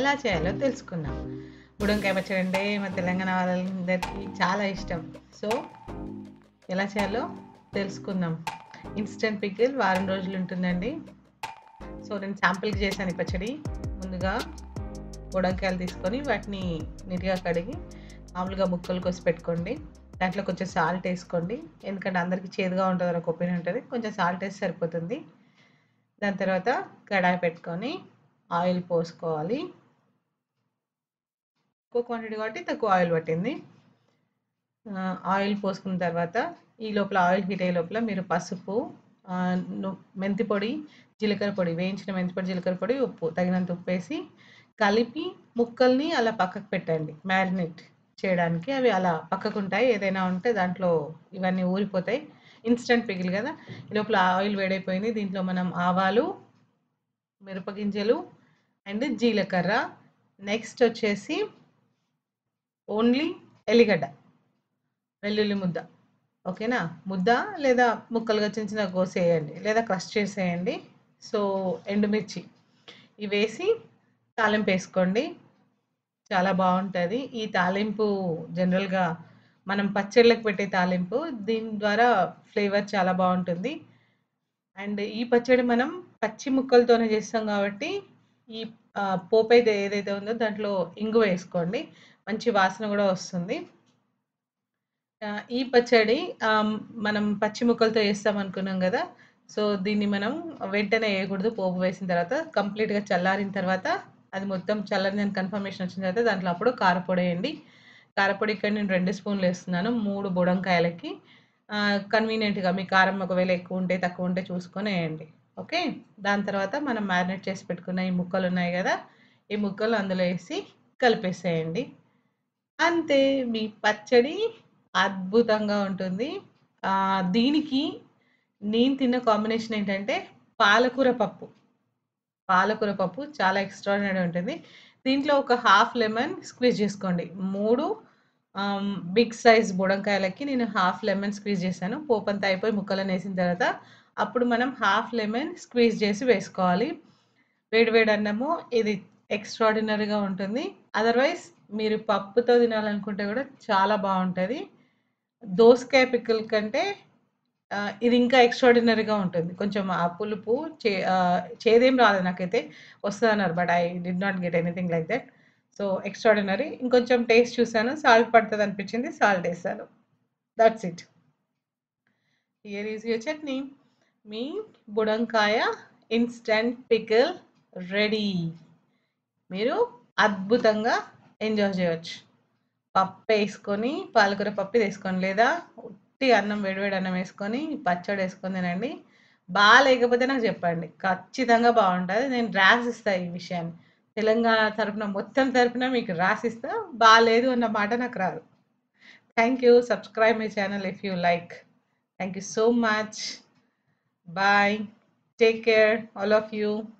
ఎలా చేయాలో తెలుసుకున్నాం బుడంకాయ పచ్చడి అంటే మా తెలంగాణ వాళ్ళందరికీ చాలా ఇష్టం సో ఎలా చేయాలో తెలుసుకుందాం ఇన్స్టెంట్ పికిల్ వారం రోజులు ఉంటుందండి సో నేను శాంపుల్కి చేశాను ఈ పచ్చడి ముందుగా బుడంకాయలు తీసుకొని వాటిని నీట్గా కడిగి మామూలుగా ముక్కలు కోసి పెట్టుకోండి దాంట్లో కొంచెం సాల్ట్ వేసుకోండి ఎందుకంటే అందరికీ చేదుగా ఉంటుంది అని ఒక ఒపీనియన్ ఉంటుంది కొంచెం సాల్ట్ వేసి సరిపోతుంది దాని తర్వాత కడాయి పెట్టుకొని ఆయిల్ పోసుకోవాలి తక్కువ క్వాంటిటీ కాబట్టి తక్కువ ఆయిల్ పట్టింది ఆయిల్ పోసుకున్న తర్వాత ఈ లోపల ఆయిల్ హీట్ అయ్యే లోపల మీరు పసుపు మెంతి పొడి జీలకర్ర పొడి వేయించిన మెంతి పొడి జీలకర్ర పొడి ఉప్పు తగినంత ఉప్పు వేసి కలిపి ముక్కల్ని అలా పక్కకు పెట్టండి మ్యారినేట్ చేయడానికి అవి అలా పక్కకు ఉంటాయి ఏదైనా ఉంటే దాంట్లో ఇవన్నీ ఊరిపోతాయి ఇన్స్టెంట్ పిగిల్ కదా ఈ లోపల ఆయిల్ వేడైపోయింది దీంట్లో మనం ఆవాలు మిరపగింజలు అండ్ జీలకర్ర నెక్స్ట్ వచ్చేసి ఓన్లీ ఎల్లిగడ్డ వెల్లుల్లి ముద్ద ఓకేనా ముద్ద లేదా ముక్కలుగా చిన్న చిన్న కోసేయండి లేదా క్రష్ చేసేయండి సో ఎండుమిర్చి ఇవి వేసి తాలింపు వేసుకోండి చాలా బాగుంటుంది ఈ తాలింపు జనరల్గా మనం పచ్చళ్ళకి పెట్టే తాలింపు దీని ద్వారా ఫ్లేవర్ చాలా బాగుంటుంది అండ్ ఈ పచ్చడి మనం పచ్చి ముక్కలతోనే చేస్తాం కాబట్టి ఈ పోపైతే ఏదైతే ఉందో దాంట్లో ఇంగు వేసుకోండి మంచి వాసన కూడా వస్తుంది ఈ పచ్చడి మనం పచ్చి ముక్కలతో వేస్తాం అనుకున్నాం కదా సో దీన్ని మనం వెంటనే వేయకూడదు పోపు వేసిన తర్వాత కంప్లీట్గా చల్లారిన తర్వాత అది మొత్తం చల్లని దాని కన్ఫర్మేషన్ వచ్చిన తర్వాత దాంట్లో అప్పుడు కారపొడి వేయండి కారపొడి ఇక్కడ నేను రెండు స్పూన్లు వేస్తున్నాను మూడు బుడంకాయలకి కన్వీనియంట్గా మీ కారం ఒకవేళ ఎక్కువ ఉంటే తక్కువ ఉంటే చూసుకొని వేయండి ఓకే దాని తర్వాత మనం మ్యారినేట్ చేసి పెట్టుకున్న ఈ ముక్కలు ఉన్నాయి కదా ఈ ముక్కలు అందులో వేసి కలిపేసేయండి అంతే మీ పచ్చడి అద్భుతంగా ఉంటుంది దీనికి నేను తిన్న కాంబినేషన్ ఏంటంటే పాలకూర పప్పు పాలకూర పప్పు చాలా ఎక్స్ట్రాడినరీ ఉంటుంది దీంట్లో ఒక హాఫ్ లెమన్ స్క్వీజ్ చేసుకోండి మూడు బిగ్ సైజ్ బుడంకాయలకి నేను హాఫ్ లెమన్ స్క్వీజ్ చేశాను పోపంతా అయిపోయి ముక్కలను వేసిన తర్వాత అప్పుడు మనం హాఫ్ లెమన్ స్క్వీజ్ చేసి వేసుకోవాలి వేడివేడి అన్నము ఇది ఎక్స్ట్రాడినరీగా ఉంటుంది అదర్వైజ్ మీరు పప్పుతో తినాలనుకుంటే కూడా చాలా బాగుంటుంది దోసకాయ పిక్కుల కంటే ఇది ఇంకా ఎక్స్ట్రాడినరీగా ఉంటుంది కొంచెం ఆ పులుపు చే చేదేం రాదు నాకైతే వస్తుంది అన్నారు but I did not get anything like that so extraordinary ఇంకొంచెం టేస్ట్ చూశాను సాల్ట్ పడుతుంది అనిపించింది సాల్ట్ వేసాను that's it here is your chutney మీ బుడంకాయ ఇన్స్టెంట్ పికిల్ రెడీ మీరు అద్భుతంగా ఎంజాయ్ చేయవచ్చు పప్పు వేసుకొని పాలకూర పప్పు తీసుకొని లేదా ఉట్టి అన్నం వేడివేడి అన్నం వేసుకొని పచ్చడి వేసుకొని తినండి బాగా లేకపోతే నాకు చెప్పండి ఖచ్చితంగా బాగుంటుంది నేను రాసిస్తాను ఈ విషయాన్ని తెలంగాణ తరపున మొత్తం తరపున మీకు రాసిస్తా బాగాలేదు అన్న మాట నాకు రాదు thank you subscribe my channel if you like thank you so much Bye. Take care, all of you.